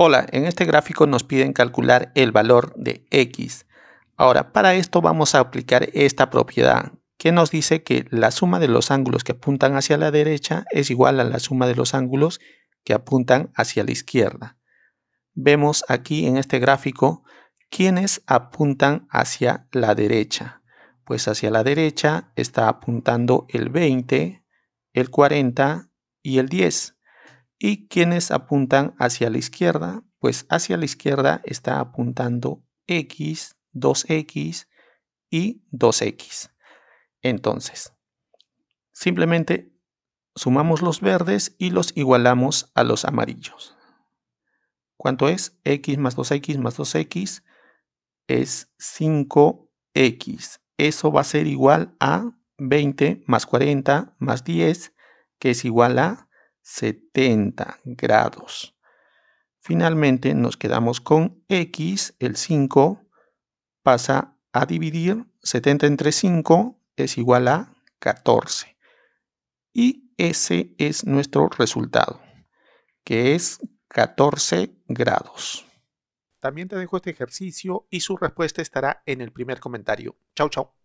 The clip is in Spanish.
Hola, en este gráfico nos piden calcular el valor de x. Ahora, para esto vamos a aplicar esta propiedad, que nos dice que la suma de los ángulos que apuntan hacia la derecha es igual a la suma de los ángulos que apuntan hacia la izquierda. Vemos aquí en este gráfico quienes apuntan hacia la derecha. Pues hacia la derecha está apuntando el 20, el 40 y el 10. Y quienes apuntan hacia la izquierda, pues hacia la izquierda está apuntando X, 2X y 2X. Entonces, simplemente sumamos los verdes y los igualamos a los amarillos. ¿Cuánto es? X más 2X más 2X es 5X. Eso va a ser igual a 20 más 40 más 10, que es igual a 70 grados. Finalmente nos quedamos con X, el 5 pasa a dividir 70 entre 5 es igual a 14. Y ese es nuestro resultado, que es 14 grados. También te dejo este ejercicio y su respuesta estará en el primer comentario. Chau, chau.